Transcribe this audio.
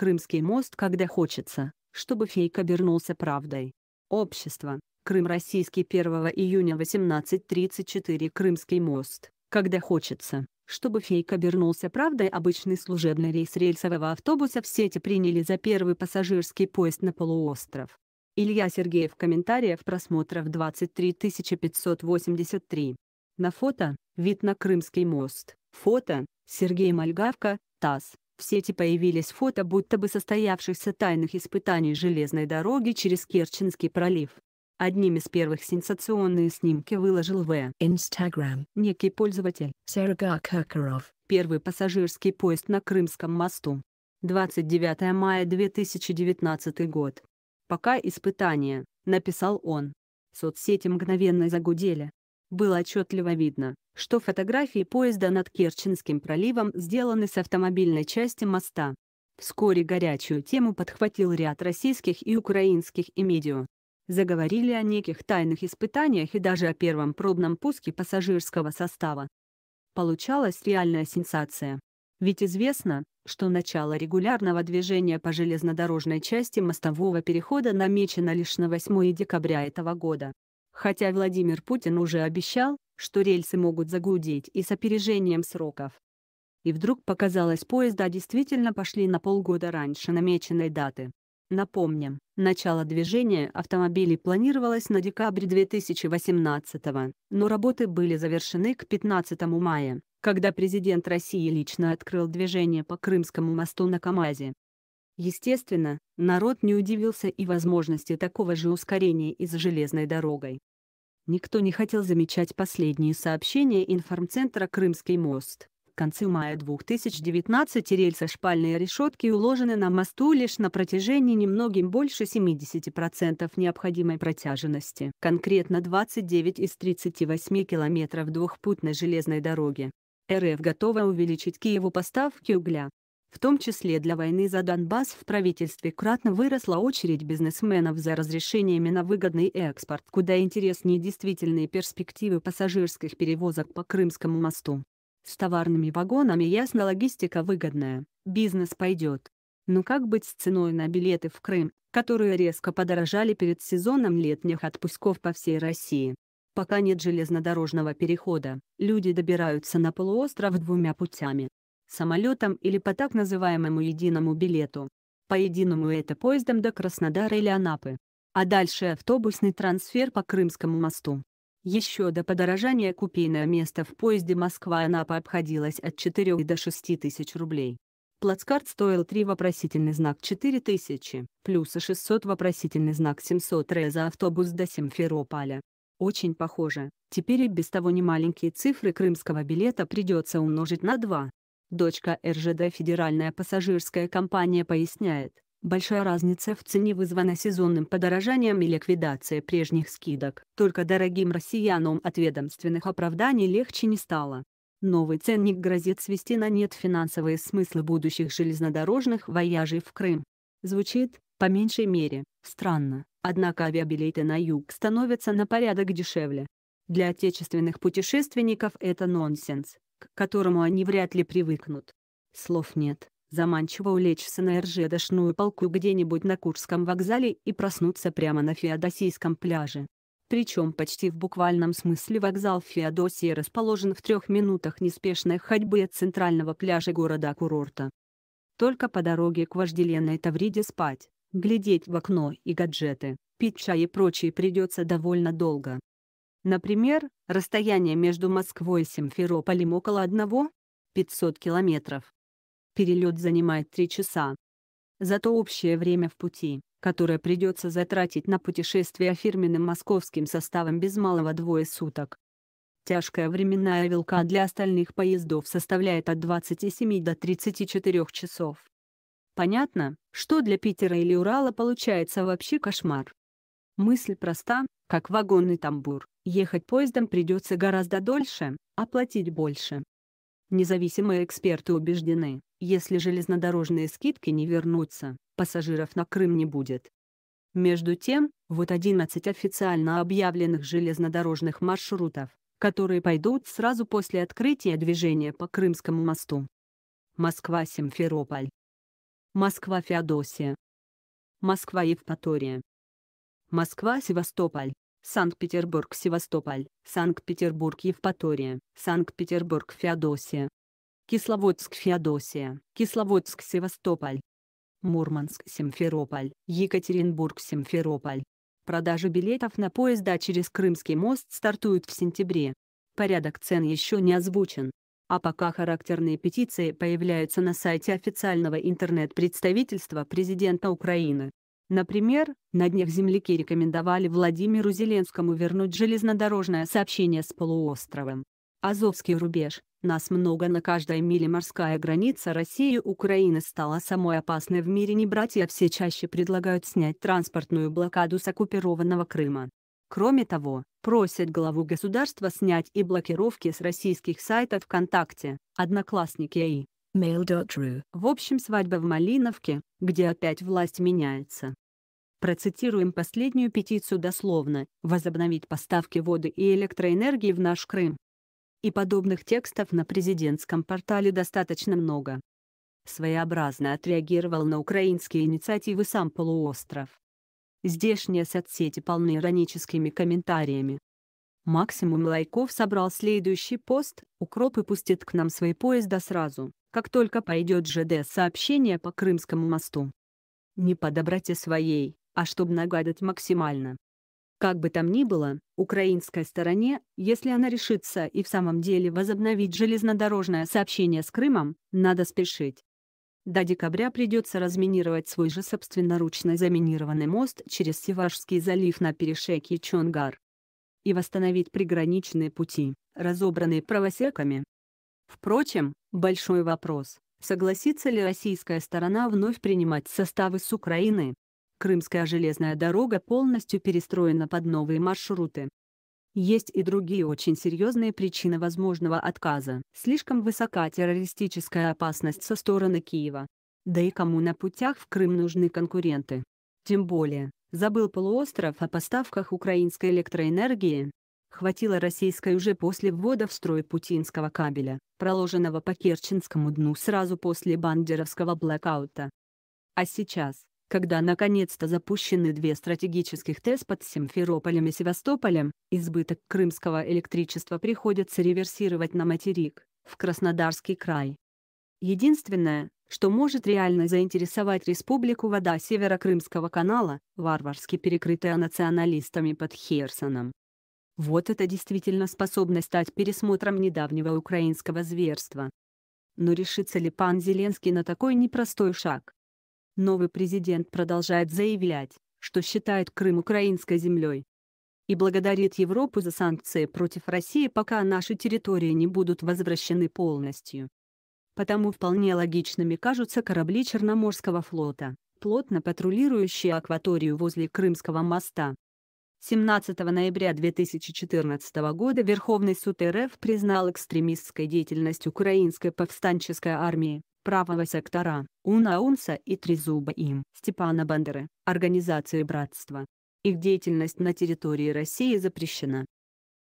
Крымский мост когда хочется, чтобы фейк обернулся правдой. Общество. Крым российский 1 июня 1834 Крымский мост. Когда хочется, чтобы фейк обернулся правдой обычный служебный рейс рельсового автобуса в сети приняли за первый пассажирский поезд на полуостров. Илья Сергеев комментариев просмотров 23 583. На фото – вид на Крымский мост. Фото – Сергей Мальгавка, ТАСС. В сети появились фото будто бы состоявшихся тайных испытаний железной дороги через Керченский пролив. Одним из первых сенсационные снимки выложил в Instagram некий пользователь Серга Кокоров. Первый пассажирский поезд на Крымском мосту. 29 мая 2019 год. Пока испытание, написал он. Соцсети мгновенно загудели. Было отчетливо видно, что фотографии поезда над Керченским проливом сделаны с автомобильной части моста. Вскоре горячую тему подхватил ряд российских и украинских и медиа. Заговорили о неких тайных испытаниях и даже о первом пробном пуске пассажирского состава. Получалась реальная сенсация. Ведь известно, что начало регулярного движения по железнодорожной части мостового перехода намечено лишь на 8 декабря этого года. Хотя Владимир Путин уже обещал, что рельсы могут загудеть и с опережением сроков. И вдруг показалось, поезда действительно пошли на полгода раньше намеченной даты. Напомним, начало движения автомобилей планировалось на декабрь 2018 но работы были завершены к 15 мая, когда президент России лично открыл движение по Крымскому мосту на КАМАЗе. Естественно, народ не удивился и возможности такого же ускорения и за железной дорогой. Никто не хотел замечать последние сообщения информцентра «Крымский мост». К концу мая 2019 рельсы шпальные решетки уложены на мосту лишь на протяжении немногим больше 70% необходимой протяженности. Конкретно 29 из 38 километров двухпутной железной дороги. РФ готова увеличить Киеву поставки угля. В том числе для войны за Донбасс в правительстве кратно выросла очередь бизнесменов за разрешениями на выгодный экспорт, куда интереснее действительные перспективы пассажирских перевозок по Крымскому мосту. С товарными вагонами ясно логистика выгодная, бизнес пойдет. Но как быть с ценой на билеты в Крым, которые резко подорожали перед сезоном летних отпусков по всей России? Пока нет железнодорожного перехода, люди добираются на полуостров двумя путями самолетом или по так называемому единому билету. По единому это поездом до Краснодара или Анапы. А дальше автобусный трансфер по Крымскому мосту. Еще до подорожания купейное место в поезде Москва-Анапа обходилось от 4 до 6 тысяч рублей. Плацкарт стоил 3 вопросительный знак 4 тысячи, плюс 600 вопросительный знак 700 ре за автобус до Симферополя. Очень похоже, теперь и без того немаленькие цифры крымского билета придется умножить на 2. Дочка РЖД «Федеральная пассажирская компания» поясняет, большая разница в цене вызвана сезонным подорожанием и ликвидацией прежних скидок. Только дорогим россиянам от ведомственных оправданий легче не стало. Новый ценник грозит свести на нет финансовые смыслы будущих железнодорожных вояжей в Крым. Звучит, по меньшей мере, странно, однако авиабилеты на юг становятся на порядок дешевле. Для отечественных путешественников это нонсенс, к которому они вряд ли привыкнут. Слов нет. Заманчиво улечься на дошную полку где-нибудь на Курском вокзале и проснуться прямо на Феодосийском пляже. Причем почти в буквальном смысле вокзал в Феодосии расположен в трех минутах неспешной ходьбы от центрального пляжа города-курорта. Только по дороге к вожделенной Тавриде спать, глядеть в окно и гаджеты, пить чай и прочее придется довольно долго. Например, расстояние между Москвой и Симферополем около 1 500 километров. Перелет занимает 3 часа. Зато общее время в пути, которое придется затратить на путешествие фирменным московским составом без малого двое суток. Тяжкая временная вилка для остальных поездов составляет от 27 до 34 часов. Понятно, что для Питера или Урала получается вообще кошмар. Мысль проста, как вагонный тамбур, Ехать поездом придется гораздо дольше, а платить больше. Независимые эксперты убеждены, если железнодорожные скидки не вернутся, пассажиров на Крым не будет. Между тем, вот 11 официально объявленных железнодорожных маршрутов, которые пойдут сразу после открытия движения по Крымскому мосту. Москва-Симферополь. Москва-Феодосия. Москва-Евпатория. Москва-Севастополь. Санкт-Петербург-Севастополь, Санкт-Петербург-Евпатория, Санкт-Петербург-Феодосия, Кисловодск-Феодосия, Кисловодск-Севастополь, Мурманск-Симферополь, Екатеринбург-Симферополь. Продажи билетов на поезда через Крымский мост стартуют в сентябре. Порядок цен еще не озвучен. А пока характерные петиции появляются на сайте официального интернет-представительства президента Украины. Например, на днях земляки рекомендовали Владимиру Зеленскому вернуть железнодорожное сообщение с полуостровом. Азовский рубеж. Нас много на каждой миле морская граница России и Украины стала самой опасной в мире не братья а все чаще предлагают снять транспортную блокаду с оккупированного Крыма. Кроме того, просят главу государства снять и блокировки с российских сайтов ВКонтакте, Одноклассники и Mail.ru. В общем, свадьба в Малиновке, где опять власть меняется. Процитируем последнюю петицию дословно «Возобновить поставки воды и электроэнергии в наш Крым». И подобных текстов на президентском портале достаточно много. Своеобразно отреагировал на украинские инициативы сам полуостров. Здешние соцсети полны ироническими комментариями. Максимум лайков собрал следующий пост «Укропы пустят к нам свои поезда сразу» как только пойдет ЖД сообщение по Крымскому мосту. Не подобрать и своей, а чтобы нагадать максимально. Как бы там ни было, украинской стороне, если она решится и в самом деле возобновить железнодорожное сообщение с Крымом, надо спешить. До декабря придется разминировать свой же собственноручно заминированный мост через Севашский залив на перешейке Чонгар. И восстановить приграничные пути, разобранные правосеками. Впрочем, большой вопрос, согласится ли российская сторона вновь принимать составы с Украины. Крымская железная дорога полностью перестроена под новые маршруты. Есть и другие очень серьезные причины возможного отказа. Слишком высока террористическая опасность со стороны Киева. Да и кому на путях в Крым нужны конкуренты? Тем более, забыл полуостров о поставках украинской электроэнергии, хватило российской уже после ввода в строй путинского кабеля, проложенного по Керченскому дну сразу после бандеровского блэкаута. А сейчас, когда наконец-то запущены две стратегических ТЭС под Симферополем и Севастополем, избыток крымского электричества приходится реверсировать на материк, в Краснодарский край. Единственное, что может реально заинтересовать республику вода Северо-Крымского канала, варварски перекрытая националистами под Херсоном, вот это действительно способно стать пересмотром недавнего украинского зверства. Но решится ли пан Зеленский на такой непростой шаг? Новый президент продолжает заявлять, что считает Крым украинской землей. И благодарит Европу за санкции против России, пока наши территории не будут возвращены полностью. Потому вполне логичными кажутся корабли Черноморского флота, плотно патрулирующие акваторию возле Крымского моста. 17 ноября 2014 года Верховный суд РФ признал экстремистской деятельность Украинской повстанческой армии, правого сектора, Уна Унса и Трезуба им, Степана Бандеры, организации братства. Их деятельность на территории России запрещена.